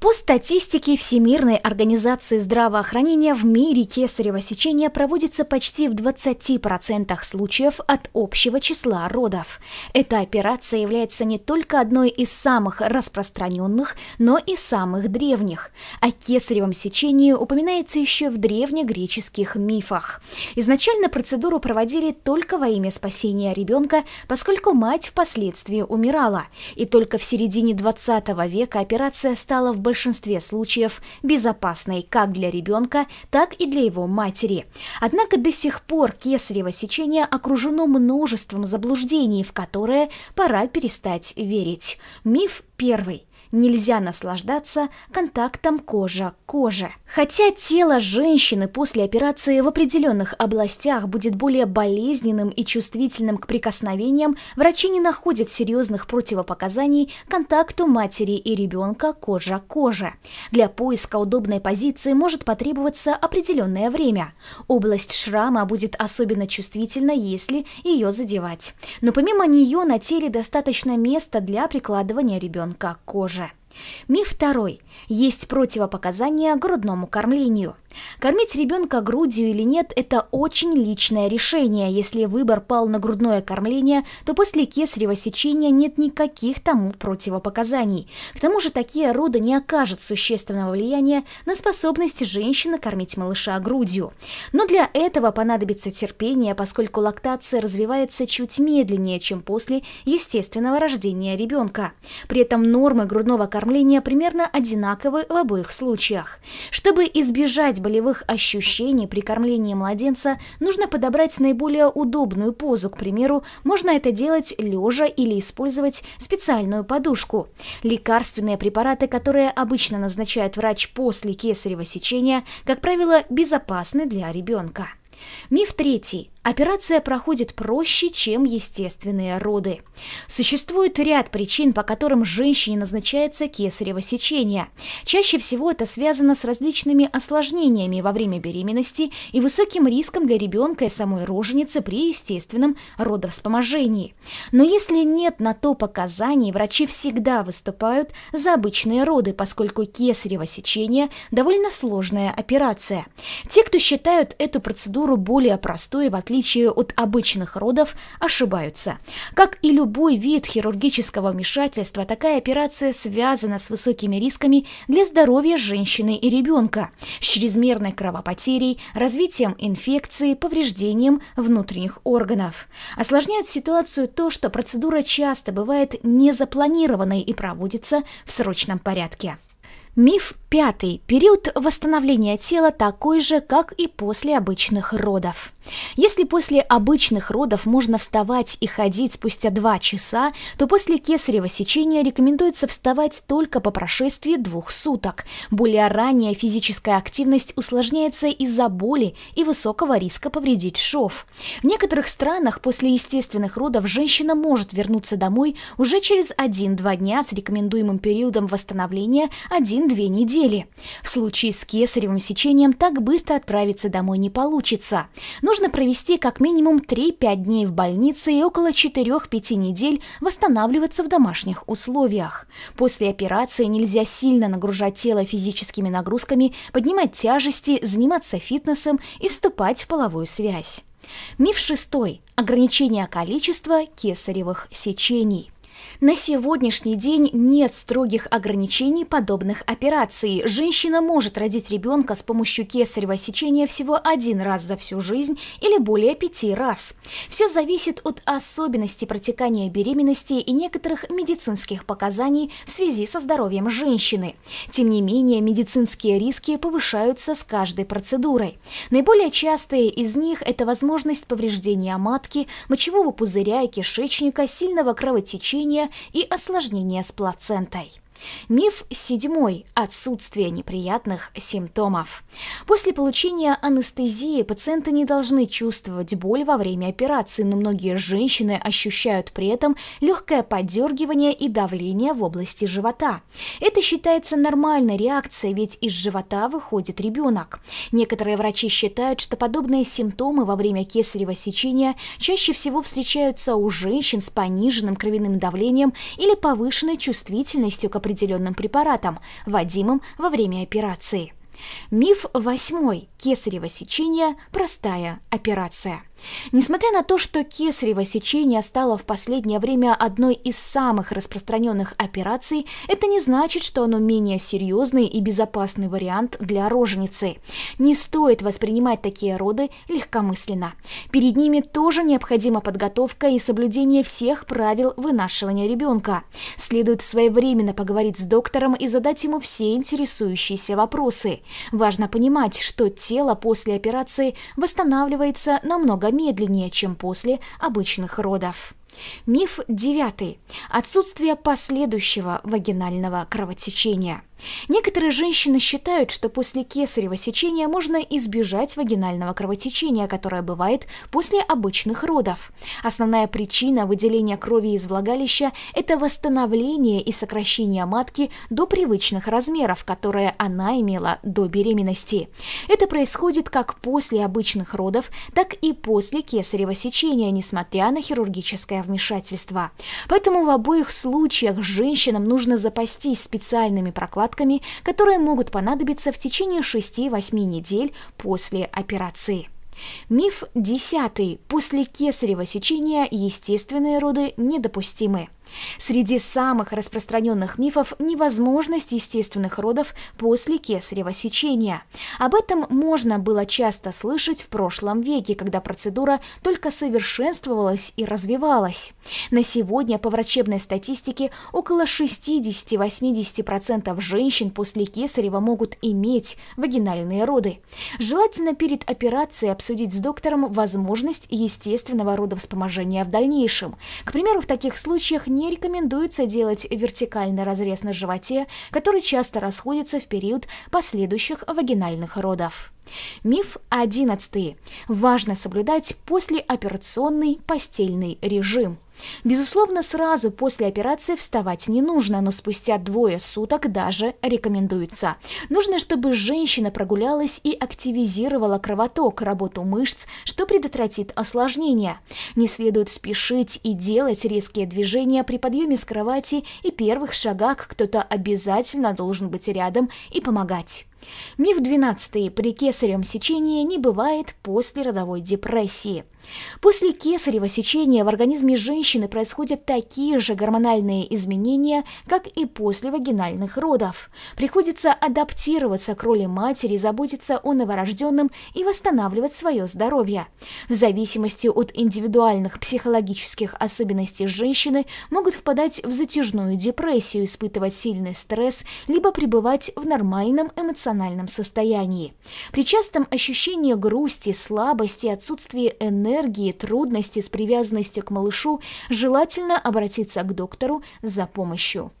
По статистике Всемирной организации здравоохранения в мире кесарево сечение проводится почти в 20% случаев от общего числа родов. Эта операция является не только одной из самых распространенных, но и самых древних. О кесаревом сечении упоминается еще в древнегреческих мифах. Изначально процедуру проводили только во имя спасения ребенка, поскольку мать впоследствии умирала. И только в середине 20 века операция стала в большинстве большинстве случаев безопасной как для ребенка, так и для его матери. Однако до сих пор кесарево сечение окружено множеством заблуждений, в которые пора перестать верить. Миф первый нельзя наслаждаться контактом кожа к коже. Хотя тело женщины после операции в определенных областях будет более болезненным и чувствительным к прикосновениям, врачи не находят серьезных противопоказаний контакту матери и ребенка кожа к коже. Для поиска удобной позиции может потребоваться определенное время. Область шрама будет особенно чувствительна, если ее задевать. Но помимо нее на теле достаточно места для прикладывания ребенка к коже. Миф второй. Есть противопоказания грудному кормлению – Кормить ребенка грудью или нет – это очень личное решение. Если выбор пал на грудное кормление, то после кесарево сечения нет никаких тому противопоказаний. К тому же такие роды не окажут существенного влияния на способность женщины кормить малыша грудью. Но для этого понадобится терпение, поскольку лактация развивается чуть медленнее, чем после естественного рождения ребенка. При этом нормы грудного кормления примерно одинаковы в обоих случаях. Чтобы избежать болевых ощущений при кормлении младенца нужно подобрать наиболее удобную позу. К примеру, можно это делать лежа или использовать специальную подушку. Лекарственные препараты, которые обычно назначает врач после кесарево сечения, как правило, безопасны для ребенка. Миф третий. Операция проходит проще, чем естественные роды. Существует ряд причин, по которым женщине назначается кесарево сечение. Чаще всего это связано с различными осложнениями во время беременности и высоким риском для ребенка и самой роженицы при естественном родовспоможении. Но если нет на то показаний, врачи всегда выступают за обычные роды, поскольку кесарево сечение – довольно сложная операция. Те, кто считают эту процедуру более простой в отличие отличие от обычных родов, ошибаются. Как и любой вид хирургического вмешательства, такая операция связана с высокими рисками для здоровья женщины и ребенка, с чрезмерной кровопотерей, развитием инфекции, повреждением внутренних органов. Осложняет ситуацию то, что процедура часто бывает незапланированной и проводится в срочном порядке. Миф пятый. Период восстановления тела такой же, как и после обычных родов. Если после обычных родов можно вставать и ходить спустя 2 часа, то после кесарево сечения рекомендуется вставать только по прошествии двух суток. Более ранняя физическая активность усложняется из-за боли и высокого риска повредить шов. В некоторых странах после естественных родов женщина может вернуться домой уже через 1-2 дня с рекомендуемым периодом восстановления 1 1-2 недели. В случае с кесаревым сечением так быстро отправиться домой не получится. Нужно провести как минимум 3-5 дней в больнице и около 4-5 недель восстанавливаться в домашних условиях. После операции нельзя сильно нагружать тело физическими нагрузками, поднимать тяжести, заниматься фитнесом и вступать в половую связь. Миф шестой. Ограничение количества кесаревых сечений. На сегодняшний день нет строгих ограничений подобных операций. Женщина может родить ребенка с помощью кесарево сечения всего один раз за всю жизнь или более пяти раз. Все зависит от особенностей протекания беременности и некоторых медицинских показаний в связи со здоровьем женщины. Тем не менее, медицинские риски повышаются с каждой процедурой. Наиболее частые из них – это возможность повреждения матки, мочевого пузыря и кишечника, сильного кровотечения, воспаления и осложнения с плацентой. Миф седьмой – отсутствие неприятных симптомов. После получения анестезии пациенты не должны чувствовать боль во время операции, но многие женщины ощущают при этом легкое подергивание и давление в области живота. Это считается нормальной реакцией, ведь из живота выходит ребенок. Некоторые врачи считают, что подобные симптомы во время кесарево сечения чаще всего встречаются у женщин с пониженным кровяным давлением или повышенной чувствительностью к определенным определенным препаратом, вводимым во время операции. Миф восьмой. Кесарево сечение – простая операция. Несмотря на то, что кесарево сечение стало в последнее время одной из самых распространенных операций, это не значит, что оно менее серьезный и безопасный вариант для роженицы. Не стоит воспринимать такие роды легкомысленно. Перед ними тоже необходима подготовка и соблюдение всех правил вынашивания ребенка. Следует своевременно поговорить с доктором и задать ему все интересующиеся вопросы. Важно понимать, что тело после операции восстанавливается намного медленнее, чем после обычных родов. Миф девятый. Отсутствие последующего вагинального кровотечения. Некоторые женщины считают, что после кесарево сечения можно избежать вагинального кровотечения, которое бывает после обычных родов. Основная причина выделения крови из влагалища – это восстановление и сокращение матки до привычных размеров, которые она имела до беременности. Это происходит как после обычных родов, так и после кесарево сечения, несмотря на хирургическое вмешательство. Поэтому в обоих случаях женщинам нужно запастись специальными прокладками прокладками, которые могут понадобиться в течение 6-8 недель после операции. Миф 10. После кесарево сечения естественные роды недопустимы. Среди самых распространенных мифов – невозможность естественных родов после кесарево сечения. Об этом можно было часто слышать в прошлом веке, когда процедура только совершенствовалась и развивалась. На сегодня по врачебной статистике около 60-80% женщин после кесарева могут иметь вагинальные роды. Желательно перед операцией обсудить с доктором возможность естественного родовспоможения в дальнейшем. К примеру, в таких случаях не не рекомендуется делать вертикальный разрез на животе, который часто расходится в период последующих вагинальных родов. Миф 11. Важно соблюдать послеоперационный постельный режим – Безусловно, сразу после операции вставать не нужно, но спустя двое суток даже рекомендуется. Нужно, чтобы женщина прогулялась и активизировала кровоток, работу мышц, что предотвратит осложнения. Не следует спешить и делать резкие движения при подъеме с кровати и первых шагах кто-то обязательно должен быть рядом и помогать. Миф 12. При кесаревом сечении не бывает после родовой депрессии. После кесарево сечения в организме женщины происходят такие же гормональные изменения, как и после вагинальных родов. Приходится адаптироваться к роли матери, заботиться о новорожденном и восстанавливать свое здоровье. В зависимости от индивидуальных психологических особенностей женщины могут впадать в затяжную депрессию, испытывать сильный стресс, либо пребывать в нормальном эмоциональном состоянии. При частом ощущении грусти, слабости, отсутствии энергии, энергии, трудности с привязанностью к малышу, желательно обратиться к доктору за помощью.